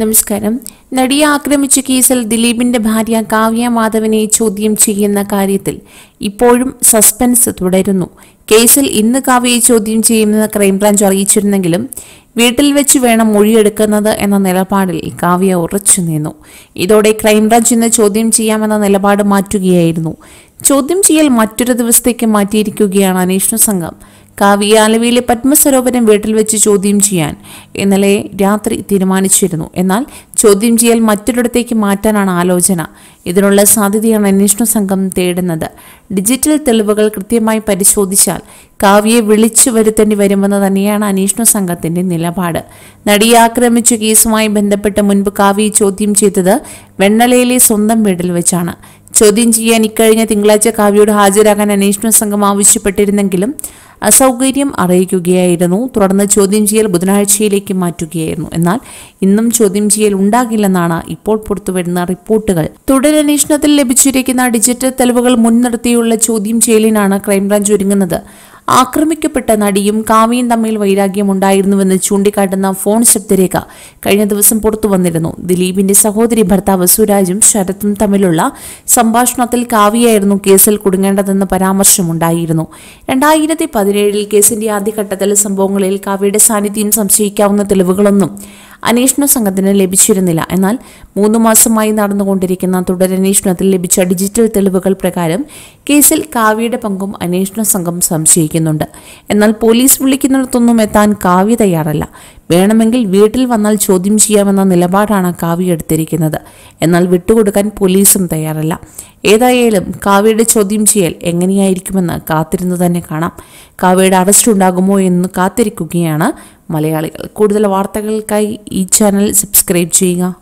നമസ്കാരം നടിയെ ആക്രമിച്ച കേസിൽ ദിലീപിന്റെ ഭാര്യ കാവ്യ മാധവനെ ചോദ്യം ചെയ്യുന്ന കാര്യത്തിൽ ഇപ്പോഴും സസ്പെൻസ് തുടരുന്നു കേസിൽ ഇന്ന് കാവ്യയെ ചോദ്യം ചെയ്യുമെന്ന് ക്രൈംബ്രാഞ്ച് അറിയിച്ചിരുന്നെങ്കിലും വീട്ടിൽ വെച്ച് വേണം മൊഴിയെടുക്കുന്നത് എന്ന നിലപാടിൽ കാവ്യ ഉറച്ചു നിന്നു ഇതോടെ ക്രൈംബ്രാഞ്ച് ഇന്ന് ചോദ്യം ചെയ്യാമെന്ന നിലപാട് മാറ്റുകയായിരുന്നു ചോദ്യം ചെയ്യൽ മറ്റൊരു ദിവസത്തേക്ക് മാറ്റിയിരിക്കുകയാണ് അന്വേഷണ സംഘം കാവ്യ ആലവിയിലെ പത്മസരോവരം വീട്ടിൽ വെച്ച് ചോദ്യം ചെയ്യാൻ ഇന്നലെ രാത്രി തീരുമാനിച്ചിരുന്നു എന്നാൽ ചോദ്യം ചെയ്യൽ മറ്റൊരിടത്തേക്ക് മാറ്റാനാണ് ആലോചന ഇതിനുള്ള സാധ്യതയാണ് അന്വേഷണ സംഘം തേടുന്നത് ഡിജിറ്റൽ തെളിവുകൾ കൃത്യമായി പരിശോധിച്ചാൽ കാവ്യയെ വിളിച്ചു വരുത്തേണ്ടി വരുമെന്ന് തന്നെയാണ് അന്വേഷണ സംഘത്തിന്റെ നിലപാട് നടിയെ ആക്രമിച്ച കേസുമായി ബന്ധപ്പെട്ട് മുൻപ് കാവ്യയെ ചോദ്യം ചെയ്തത് വെണ്ണലയിലെ സ്വന്തം വീട്ടിൽ വെച്ചാണ് ചോദ്യം ചെയ്യാൻ ഇക്കഴിഞ്ഞ തിങ്കളാഴ്ച കാവ്യയോട് ഹാജരാകാൻ അന്വേഷണ സംഘം ആവശ്യപ്പെട്ടിരുന്നെങ്കിലും അസൗകര്യം അറിയിക്കുകയായിരുന്നു തുടർന്ന് ചോദ്യം ചെയ്യൽ ബുധനാഴ്ചയിലേക്ക് മാറ്റുകയായിരുന്നു എന്നാൽ ഇന്നും ചോദ്യം ചെയ്യൽ ഉണ്ടാകില്ലെന്നാണ് ഇപ്പോൾ പുറത്തുവരുന്ന റിപ്പോർട്ടുകൾ തുടരന്വേഷണത്തിൽ ലഭിച്ചിരിക്കുന്ന ഡിജിറ്റൽ തെളിവുകൾ മുൻനിർത്തിയുള്ള ചോദ്യം ചെയ്യലിനാണ് ക്രൈംബ്രാഞ്ച് ഒരുങ്ങുന്നത് ആക്രമിക്കപ്പെട്ട നടിയും കാവ്യയും തമ്മിൽ വൈരാഗ്യമുണ്ടായിരുന്നുവെന്ന് ചൂണ്ടിക്കാട്ടുന്ന ഫോൺ ശബ്ദരേഖ കഴിഞ്ഞ ദിവസം പുറത്തു വന്നിരുന്നു ദിലീപിന്റെ സഹോദരി ഭർത്താവ് സുരാജും ശരത്തും തമ്മിലുള്ള സംഭാഷണത്തിൽ കാവ്യയായിരുന്നു കേസിൽ കുടുങ്ങേണ്ടതെന്ന് പരാമർശമുണ്ടായിരുന്നു രണ്ടായിരത്തി പതിനേഴിൽ കേസിന്റെ ആദ്യഘട്ടത്തിലെ സംഭവങ്ങളിൽ കാവ്യയുടെ സാന്നിധ്യം സംശയിക്കാവുന്ന തെളിവുകളൊന്നും അന്വേഷണ സംഘത്തിന് ലഭിച്ചിരുന്നില്ല എന്നാൽ മൂന്ന് മാസമായി നടന്നുകൊണ്ടിരിക്കുന്ന തുടരന്വേഷണത്തിൽ ലഭിച്ച ഡിജിറ്റൽ തെളിവുകൾ പ്രകാരം കേസിൽ കാവ്യയുടെ പങ്കും അന്വേഷണ സംഘം സംശയിക്കുന്നുണ്ട് എന്നാൽ പോലീസ് വിളിക്കുന്നിടത്തൊന്നും എത്താൻ കാവ്യ തയ്യാറല്ല വേണമെങ്കിൽ വീട്ടിൽ വന്നാൽ ചോദ്യം ചെയ്യാമെന്ന നിലപാടാണ് കാവ്യ എടുത്തിരിക്കുന്നത് എന്നാൽ വിട്ടുകൊടുക്കാൻ പോലീസും തയ്യാറല്ല ഏതായാലും കാവ്യയുടെ ചോദ്യം ചെയ്യൽ എങ്ങനെയായിരിക്കുമെന്ന് കാത്തിരുന്നു തന്നെ കാണാം കാവ്യയുടെ അറസ്റ്റ് ഉണ്ടാകുമോ എന്ന് കാത്തിരിക്കുകയാണ് മലയാളികൾ കൂടുതൽ വാർത്തകൾക്കായി ഈ ചാനൽ സബ്സ്ക്രൈബ് ചെയ്യുക